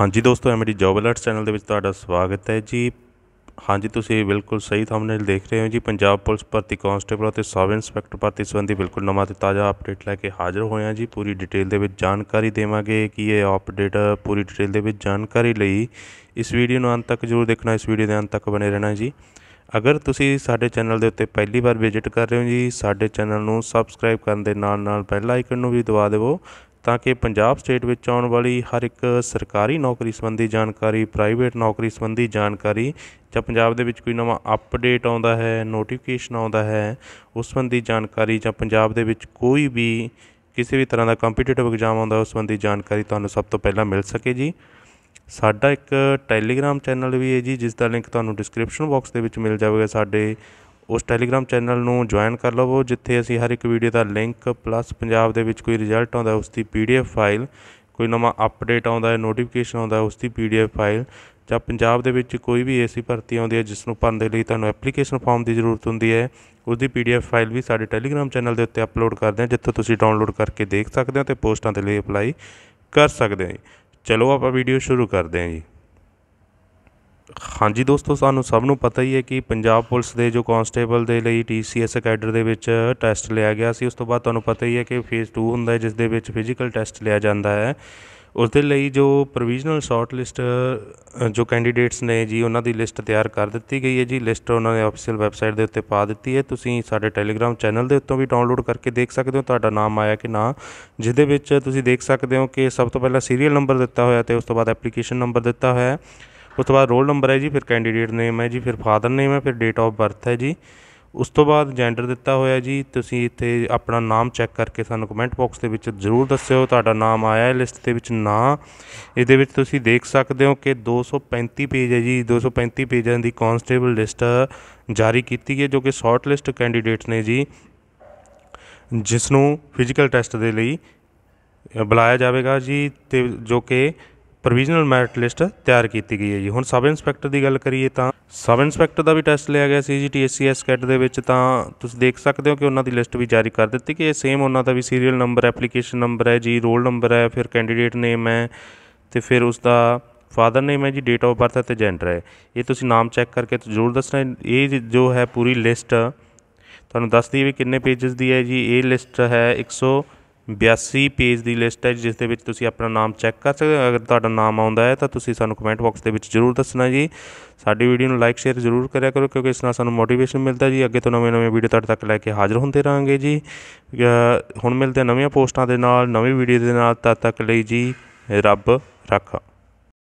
ਹਾਂਜੀ ਦੋਸਤੋ MD job alerts channel ਦੇ ਵਿੱਚ ਤੁਹਾਡਾ ਸਵਾਗਤ ਹੈ ਜੀ ਹਾਂਜੀ ਤੁਸੀਂ ਬਿਲਕੁਲ ਸਹੀ ਥੰਬਨੇਲ ਦੇਖ ਰਹੇ ਹੋ ਜੀ ਪੰਜਾਬ ਪੁਲਿਸ ਭਰਤੀ ਕਾਂਸਟੇਬਲ ਅਤੇ ਸਬ ਇੰਸਪੈਕਟਰ ਭਰਤੀ ਸੰਬੰਧੀ ਬਿਲਕੁਲ ਨਵਾਂ ਤੇ ਤਾਜ਼ਾ ਅਪਡੇਟ ਲੈ ਕੇ ਹਾਜ਼ਰ ਹੋਏ ਹਾਂ ਜੀ ਪੂਰੀ ਡਿਟੇਲ ਦੇ ਵਿੱਚ ਜਾਣਕਾਰੀ ਦੇਵਾਂਗੇ ਕਿ ਇਹ ਅਪਡੇਟ ਪੂਰੀ ਡਿਟੇਲ ਦੇ ਵਿੱਚ ਜਾਣਕਾਰੀ ਲਈ ਇਸ ਵੀਡੀਓ ਨੂੰ ਅੰਤ ਤੱਕ ਜ਼ਰੂਰ ਦੇਖਣਾ ਇਸ ਵੀਡੀਓ ਦੇ ਅੰਤ ਤੱਕ ਬਣੇ ਰਹਿਣਾ ਜੀ ਅਗਰ ਤੁਸੀਂ ਸਾਡੇ ਚੈਨਲ ਦੇ ਉੱਤੇ ਪਹਿਲੀ ਵਾਰ ਵਿਜ਼ਿਟ ਕਰ ਰਹੇ ਹੋ ਜੀ ਸਾਡੇ ਚੈਨਲ ਨੂੰ ਸਬਸਕ੍ਰਾਈਬ ਕਰਨ ਦੇ ਨਾਲ ਨਾਲ ਬੈਲ ਆਈਕਨ ਨੂੰ ਵੀ ਦਬਾ ਦੇਵੋ ਤਾਂ ਕਿ ਪੰਜਾਬ ਸਟੇਟ ਵਿੱਚ ਆਉਣ ਵਾਲੀ ਹਰ ਇੱਕ ਸਰਕਾਰੀ ਨੌਕਰੀ ਸੰਬੰਧੀ ਜਾਣਕਾਰੀ ਪ੍ਰਾਈਵੇਟ ਨੌਕਰੀ ਸੰਬੰਧੀ ਜਾਣਕਾਰੀ ਜਾਂ ਪੰਜਾਬ ਦੇ ਵਿੱਚ ਕੋਈ ਨਵਾਂ ਅਪਡੇਟ ਆਉਂਦਾ ਹੈ ਨੋਟੀਫਿਕੇਸ਼ਨ ਆਉਂਦਾ ਹੈ ਉਸ ਸੰਬੰਧੀ ਜਾਣਕਾਰੀ ਜਾਂ ਪੰਜਾਬ ਦੇ ਵਿੱਚ ਕੋਈ ਵੀ ਕਿਸੇ ਵੀ ਤਰ੍ਹਾਂ ਦਾ ਕੰਪੀਟੀਟਿਵ ਐਗਜ਼ਾਮ ਆਉਂਦਾ ਉਸ ਸੰਬੰਧੀ ਜਾਣਕਾਰੀ ਤੁਹਾਨੂੰ ਸਭ ਤੋਂ ਪਹਿਲਾਂ ਮਿਲ ਸਕੇ ਜੀ ਸਾਡਾ ਇੱਕ ਟੈਲੀਗ੍ਰam ਚੈਨਲ ਵੀ ਹੈ ਜੀ ਜਿਸ ਦਾ ਲਿੰਕ ਤੁਹਾਨੂੰ ਡਿਸਕ੍ਰਿਪਸ਼ਨ ਬਾਕਸ ਦੇ ਵਿੱਚ ਮਿਲ ਜਾਵੇਗਾ ਸਾਡੇ ਉਸ ਟੈਲੀਗ੍ਰਾਮ ਚੈਨਲ ਨੂੰ ਜੁਆਇਨ ਕਰ ਲਵੋ ਜਿੱਥੇ ਅਸੀਂ ਹਰ ਇੱਕ ਵੀਡੀਓ ਦਾ ਲਿੰਕ ਪਲੱਸ ਪੰਜਾਬ ਦੇ ਵਿੱਚ ਕੋਈ ਰਿਜ਼ਲਟ ਆਉਂਦਾ ਉਸ ਦੀ ਪੀਡੀਐਫ ਫਾਈਲ ਕੋਈ ਨਵਾਂ ਅਪਡੇਟ ਆਉਂਦਾ ਹੈ ਨੋਟੀਫਿਕੇਸ਼ਨ ਆਉਂਦਾ ਉਸ ਦੀ ਪੀਡੀਐਫ ਫਾਈਲ ਜਾਂ ਪੰਜਾਬ ਦੇ ਵਿੱਚ ਕੋਈ ਵੀ ਏਸੀ ਭਰਤੀ ਆਉਂਦੀ ਹੈ ਜਿਸ ਨੂੰ ਭਰਨ ਦੇ ਲਈ ਤੁਹਾਨੂੰ ਐਪਲੀਕੇਸ਼ਨ ਫਾਰਮ ਦੀ ਜ਼ਰੂਰਤ ਹੁੰਦੀ ਹੈ ਉਸ ਦੀ ਪੀਡੀਐਫ ਫਾਈਲ ਵੀ ਸਾਡੇ ਟੈਲੀਗ੍ਰਾਮ ਚੈਨਲ ਦੇ ਉੱਤੇ ਅਪਲੋਡ ਕਰਦੇ ਹਾਂ ਜਿੱਥੋਂ ਤੁਸੀਂ ਡਾਊਨਲੋਡ ਕਰਕੇ ਦੇਖ ਸਕਦੇ ਹੋ ਤੇ ਪੋਸਟਾਂ ਦੇ ਲਈ ਅਪਲਾਈ ਕਰ ਸਕਦੇ ਹੋ ਚਲੋ ਆਪਾਂ ਵੀਡੀਓ ਸ਼ੁਰੂ ਕਰਦੇ ਹਾਂ ਜੀ ਹਾਂਜੀ ਦੋਸਤੋ ਸਾਨੂੰ ਸਭ ਨੂੰ ਪਤਾ ਹੀ ਹੈ ਕਿ ਪੰਜਾਬ ਪੁਲਿਸ ਦੇ ਜੋ ਕਾਂਸਟੇਬਲ ਦੇ ਲਈ ਟੀਸੀਐਸ ਕੈਡਰ ਦੇ ਵਿੱਚ ਟੈਸਟ ਲਿਆ ਗਿਆ ਸੀ ਉਸ ਤੋਂ ਬਾਅਦ ਤੁਹਾਨੂੰ ਪਤਾ ਹੀ ਹੈ ਕਿ ਫੇਜ਼ 2 ਹੁੰਦਾ ਹੈ ਜਿਸ ਦੇ ਵਿੱਚ ਫਿਜ਼ੀਕਲ ਟੈਸਟ ਲਿਆ ਜਾਂਦਾ ਹੈ ਉਸ ਦੇ ਲਈ ਜੋ ਪ੍ਰੋਵੀਜ਼ਨਲ ਸ਼ਾਰਟ ਲਿਸਟ ਜੋ ਕੈਂਡੀਡੇਟਸ ਨੇ ਜੀ ਉਹਨਾਂ ਦੀ ਲਿਸਟ ਤਿਆਰ ਕਰ ਦਿੱਤੀ ਗਈ ਹੈ ਜੀ ਲਿਸਟ ਉਹਨਾਂ ਨੇ ਅਫੀਸ਼ੀਅਲ ਵੈਬਸਾਈਟ ਦੇ ਉੱਤੇ ਪਾ ਦਿੱਤੀ ਹੈ ਤੁਸੀਂ ਸਾਡੇ ਟੈਲੀਗ੍ਰਾਮ ਚੈਨਲ ਦੇ ਉੱਤੋਂ ਵੀ ਡਾਊਨਲੋਡ ਕਰਕੇ ਦੇਖ ਸਕਦੇ ਹੋ ਤੁਹਾਡਾ ਨਾਮ ਆਇਆ ਕਿ ਨਾ ਜਿਹਦੇ ਵਿੱਚ ਤੁਸੀਂ ਦੇਖ ਸਕਦੇ ਹੋ ਕਿ ਸਭ ਤੋਂ ਪਹਿਲਾਂ ਸੀਰੀਅਲ ਨੰਬਰ ਦਿੱਤਾ ਹੋਇਆ ਤੇ ਉਸ ਤੋਂ ਬਾਅਦ ਐਪਲੀਕੇਸ਼ਨ ਨੰਬਰ ਦਿੱਤਾ ਹੋਇਆ ਹੈ ਉਸ ਤੋਂ ਬਾਅਦ ਰੋਲ ਨੰਬਰ ਹੈ ਜੀ ਫਿਰ ਕੈਂਡੀਡੇਟ ਨੇਮ ਹੈ ਜੀ ਫਿਰ ਫਾਦਰ ਨੇਮ ਹੈ ਫਿਰ ਡੇਟ ਆਫ ਬਰਥ ਹੈ ਜੀ ਉਸ ਤੋਂ ਬਾਅਦ ਜੈਂਡਰ ਦਿੱਤਾ ਹੋਇਆ ਜੀ ਤੁਸੀਂ ਇੱਥੇ ਆਪਣਾ ਨਾਮ ਚੈੱਕ ਕਰਕੇ ਸਾਨੂੰ ਕਮੈਂਟ ਬਾਕਸ ਦੇ ਵਿੱਚ ਜ਼ਰੂਰ ਦੱਸਿਓ ਤੁਹਾਡਾ ਨਾਮ ਆਇਆ ਹੈ ਲਿਸਟ ਦੇ ਵਿੱਚ ਨਾ ਇਹਦੇ ਵਿੱਚ ਤੁਸੀਂ ਦੇਖ ਸਕਦੇ ਹੋ ਕਿ 235 ਪੇਜ ਹੈ ਜੀ 235 ਪੇਜਾਂ ਦੀ ਕਨਸਟੇਬਲ ਲਿਸਟ ਜਾਰੀ ਕੀਤੀ ਹੈ ਜੋ ਕਿ ਸ਼ਾਰਟ ਲਿਸਟ ਕੈਂਡੀਡੇਟਸ ਨੇ ਜੀ ਜਿਸ ਨੂੰ ਫਿਜ਼ੀਕਲ ਟੈਸਟ ਦੇ ਲਈ ਬੁਲਾਇਆ ਜਾਵੇਗਾ ਜੀ ਤੇ ਜੋ ਕਿ ਪ੍ਰੋਵੀਜ਼ਨਲ ਮੈਰਿਟ ਲਿਸਟ ਤਿਆਰ ਕੀਤੀ ਗਈ ਹੈ ਜੀ ਹੁਣ ਸਬ ਇੰਸਪੈਕਟਰ ਦੀ ਗੱਲ ਕਰੀਏ ਤਾਂ ਸਬ ਇੰਸਪੈਕਟਰ ਦਾ ਵੀ ਟੈਸਟ ਲਿਆ ਗਿਆ ਸੀ ਜੀ ਐਸ ਕੈਟ ਦੇ ਵਿੱਚ ਤਾਂ ਤੁਸੀਂ ਦੇਖ ਸਕਦੇ ਹੋ ਕਿ ਉਹਨਾਂ ਦੀ ਲਿਸਟ ਵੀ ਜਾਰੀ ਕਰ ਦਿੱਤੀ ਕਿ ਇਹ ਸੇਮ ਉਹਨਾਂ ਦਾ ਵੀ ਸੀਰੀਅਲ ਨੰਬਰ ਐਪਲੀਕੇਸ਼ਨ ਨੰਬਰ ਹੈ ਜੀ ਰੋਲ ਨੰਬਰ ਹੈ ਫਿਰ ਕੈਂਡੀਡੇਟ ਨੇਮ ਹੈ ਤੇ ਫਿਰ ਉਸ ਦਾ ਫਾਦਰ ਨੇਮ ਹੈ ਜੀ ਡੇਟ ਆਫ ਬਰਥ ਹੈ ਤੇ ਜੈਂਡਰ ਹੈ ਇਹ ਤੁਸੀਂ ਨਾਮ ਚੈੱਕ ਕਰਕੇ ਜ਼ਰੂਰ ਦੱਸਣਾ ਇਹ ਜੋ ਹੈ ਪੂਰੀ ਲਿਸਟ ਤੁਹਾਨੂੰ ਦੱਸ ਦਈਏ ਵੀ ਕਿੰਨੇ ਪੇजेस ਦੀ ਹੈ ਜੀ ਇਹ ਲਿਸਟ ਹੈ 100 82 ਪੇਜ ਦੀ ਲਿਸਟ ਹੈ ਜਿਸ ਦੇ ਵਿੱਚ ਤੁਸੀਂ ਆਪਣਾ ਨਾਮ ਚੈੱਕ ਕਰ ਸਕਦੇ ਹੋ ਅਗਰ ਤੁਹਾਡਾ ਨਾਮ ਆਉਂਦਾ ਹੈ ਤਾਂ ਤੁਸੀਂ ਸਾਨੂੰ ਕਮੈਂਟ ਬਾਕਸ ਦੇ ਵਿੱਚ ਜ਼ਰੂਰ ਦੱਸਣਾ ਜੀ ਸਾਡੀ ਵੀਡੀਓ ਨੂੰ ਲਾਈਕ ਸ਼ੇਅਰ ਜ਼ਰੂਰ ਕਰਿਆ ਕਰੋ ਕਿਉਂਕਿ ਇਸ ਨਾਲ ਸਾਨੂੰ ਮੋਟੀਵੇਸ਼ਨ ਮਿਲਦਾ ਜੀ ਅੱਗੇ ਤੋਂ ਨਵੇਂ-ਨਵੇਂ ਵੀਡੀਓ ਤੁਹਾਡੇ ਤੱਕ ਲੈ ਕੇ ਹਾਜ਼ਰ ਹੁੰਦੇ ਰਹਾਂਗੇ ਜੀ ਹੁਣ ਮਿਲਦੇ ਨਵੀਆਂ ਪੋਸਟਾਂ ਦੇ ਨਾਲ ਨਵੀਂ ਵੀਡੀਓ ਦੇ ਨਾਲ ਤਦ ਤੱਕ ਲਈ ਜੀ ਰੱਬ ਰੱਖਾ